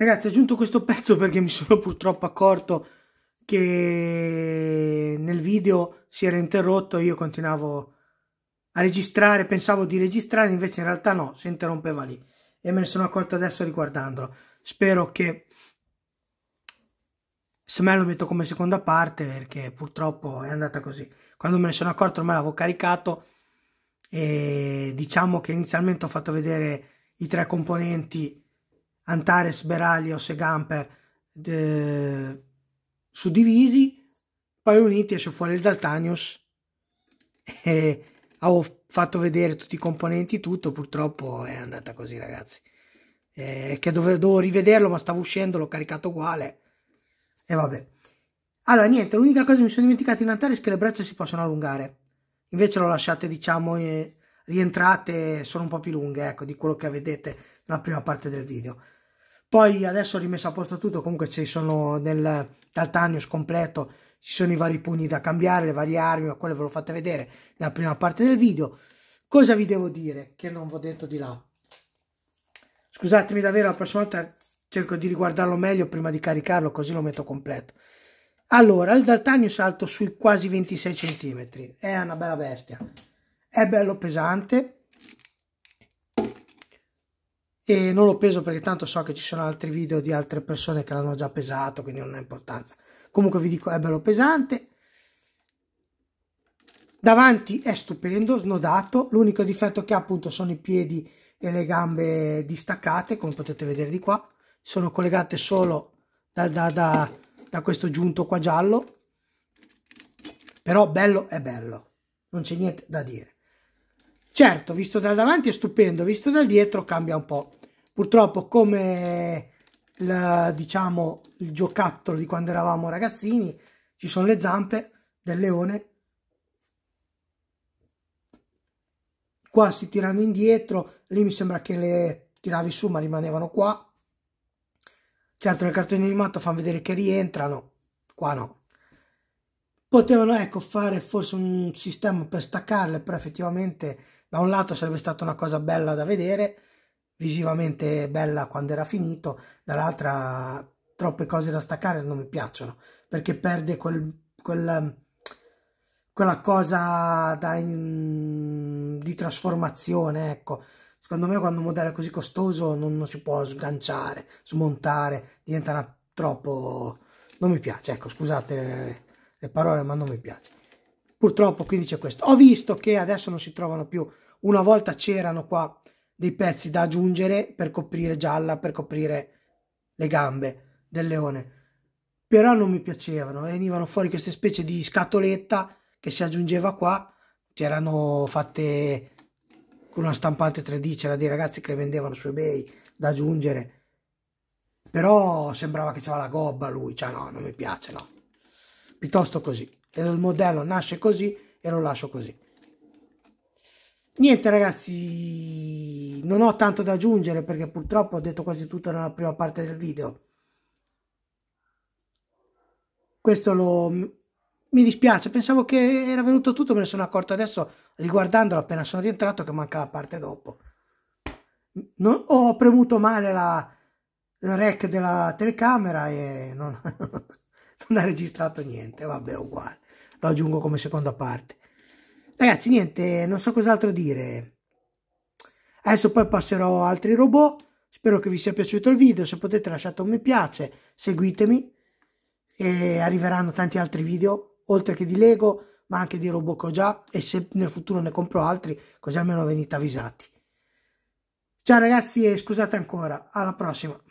Ragazzi ho aggiunto questo pezzo perché mi sono purtroppo accorto che nel video si era interrotto io continuavo a registrare, pensavo di registrare, invece in realtà no, si interrompeva lì e me ne sono accorto adesso riguardandolo. Spero che se me lo metto come seconda parte perché purtroppo è andata così. Quando me ne sono accorto ormai l'avevo caricato e diciamo che inizialmente ho fatto vedere i tre componenti Antares, Beralios e Gamper de... suddivisi, poi uniti esce fuori il Daltanius e ho fatto vedere tutti i componenti, tutto, purtroppo è andata così ragazzi. Eh, che dove, dovevo rivederlo ma stavo uscendo, l'ho caricato uguale e vabbè. Allora niente, l'unica cosa che mi sono dimenticato in Antares è che le braccia si possono allungare, invece l'ho lasciate diciamo... Eh, rientrate sono un po' più lunghe, ecco, di quello che vedete nella prima parte del video. Poi adesso ho rimesso a posto tutto, comunque ci sono nel Daltanius completo, ci sono i vari pugni da cambiare, le varie armi, ma quelle ve l'ho fatte vedere nella prima parte del video. Cosa vi devo dire che non vi ho detto di là? Scusatemi davvero, la prossima volta cerco di riguardarlo meglio prima di caricarlo, così lo metto completo. Allora, il Daltanius alto sui quasi 26 cm, è una bella bestia, è bello pesante, e non lo peso perché tanto so che ci sono altri video di altre persone che l'hanno già pesato quindi non ha importanza comunque vi dico è bello pesante davanti è stupendo snodato l'unico difetto che ha appunto sono i piedi e le gambe distaccate come potete vedere di qua sono collegate solo da, da, da, da questo giunto qua giallo però bello è bello non c'è niente da dire Certo, visto dal davanti è stupendo, visto dal dietro cambia un po'. Purtroppo come il, diciamo, il giocattolo di quando eravamo ragazzini, ci sono le zampe del leone. Qua si tirano indietro, lì mi sembra che le tiravi su ma rimanevano qua. Certo nel cartone animato fanno vedere che rientrano, qua no potevano ecco, fare forse un sistema per staccarle però effettivamente da un lato sarebbe stata una cosa bella da vedere, visivamente bella quando era finito, dall'altra troppe cose da staccare non mi piacciono, perché perde quel, quel quella cosa da, in, di trasformazione, ecco. Secondo me quando un modello è così costoso non, non si può sganciare, smontare, diventa una, troppo... Non mi piace, ecco, scusate le, le parole, ma non mi piace. Purtroppo quindi c'è questo. Ho visto che adesso non si trovano più, una volta c'erano qua dei pezzi da aggiungere per coprire gialla, per coprire le gambe del leone, però non mi piacevano, venivano fuori queste specie di scatoletta che si aggiungeva qua, c'erano fatte con una stampante 3D, c'era dei ragazzi che le vendevano su eBay da aggiungere, però sembrava che c'era la gobba lui, cioè no, non mi piace, no piuttosto così. Il modello nasce così e lo lascio così. Niente ragazzi, non ho tanto da aggiungere perché purtroppo ho detto quasi tutto nella prima parte del video. Questo lo... mi dispiace, pensavo che era venuto tutto, me ne sono accorto adesso riguardandolo appena sono rientrato che manca la parte dopo. Non... ho premuto male la, la rec della telecamera e non... non ha registrato niente, vabbè uguale, lo aggiungo come seconda parte. Ragazzi niente, non so cos'altro dire, adesso poi passerò altri robot, spero che vi sia piaciuto il video, se potete lasciate un mi piace, seguitemi e arriveranno tanti altri video, oltre che di Lego, ma anche di robot che ho già e se nel futuro ne compro altri, così almeno venite avvisati. Ciao ragazzi e scusate ancora, alla prossima!